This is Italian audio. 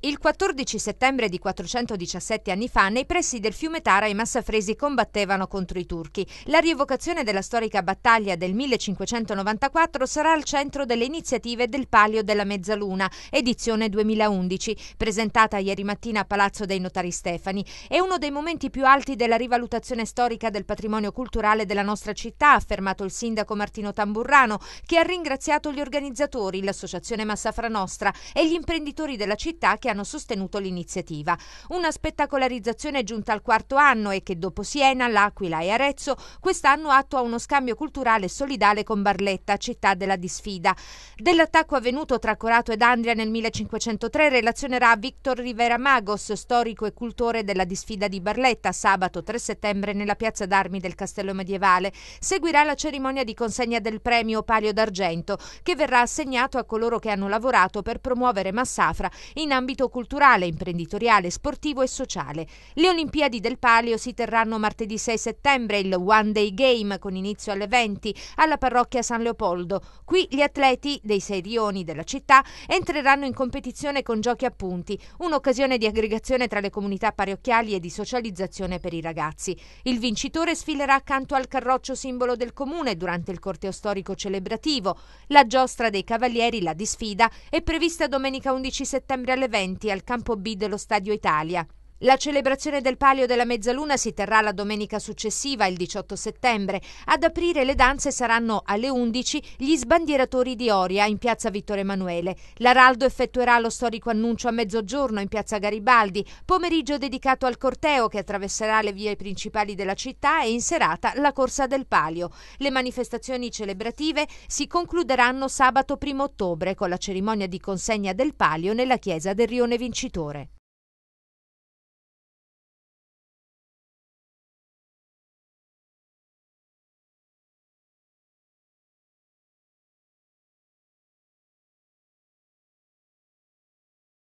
Il 14 settembre di 417 anni fa, nei pressi del fiume Tara, i massafresi combattevano contro i turchi. La rievocazione della storica battaglia del 1594 sarà al centro delle iniziative del Palio della Mezzaluna, edizione 2011, presentata ieri mattina a Palazzo dei Notari Stefani. È uno dei momenti più alti della rivalutazione storica del patrimonio culturale della nostra città, ha affermato il sindaco Martino Tamburrano, che ha ringraziato gli organizzatori, l'associazione Massafra Nostra e gli imprenditori della città che che hanno sostenuto l'iniziativa. Una spettacolarizzazione giunta al quarto anno e che dopo Siena, L'Aquila e Arezzo quest'anno attua uno scambio culturale solidale con Barletta, città della disfida. Dell'attacco avvenuto tra Corato ed Andria nel 1503 relazionerà Victor Rivera Magos, storico e cultore della disfida di Barletta, sabato 3 settembre nella piazza d'armi del Castello Medievale. Seguirà la cerimonia di consegna del premio Palio d'Argento, che verrà assegnato a coloro che hanno lavorato per promuovere Massafra in ambito ambito culturale, imprenditoriale, sportivo e sociale. Le Olimpiadi del Palio si terranno martedì 6 settembre, il One Day Game con inizio alle 20 alla parrocchia San Leopoldo. Qui gli atleti dei sei rioni della città entreranno in competizione con giochi a punti, un'occasione di aggregazione tra le comunità parrocchiali e di socializzazione per i ragazzi. Il vincitore sfilerà accanto al carroccio simbolo del comune durante il corteo storico celebrativo. La giostra dei cavalieri, la disfida, è prevista domenica 11 settembre alle 20 presenti al campo B dello Stadio Italia la celebrazione del Palio della Mezzaluna si terrà la domenica successiva, il 18 settembre. Ad aprire le danze saranno alle 11 gli sbandieratori di Oria in piazza Vittorio Emanuele. L'Araldo effettuerà lo storico annuncio a mezzogiorno in piazza Garibaldi, pomeriggio dedicato al corteo che attraverserà le vie principali della città e in serata la corsa del Palio. Le manifestazioni celebrative si concluderanno sabato 1 ottobre con la cerimonia di consegna del Palio nella chiesa del Rione Vincitore.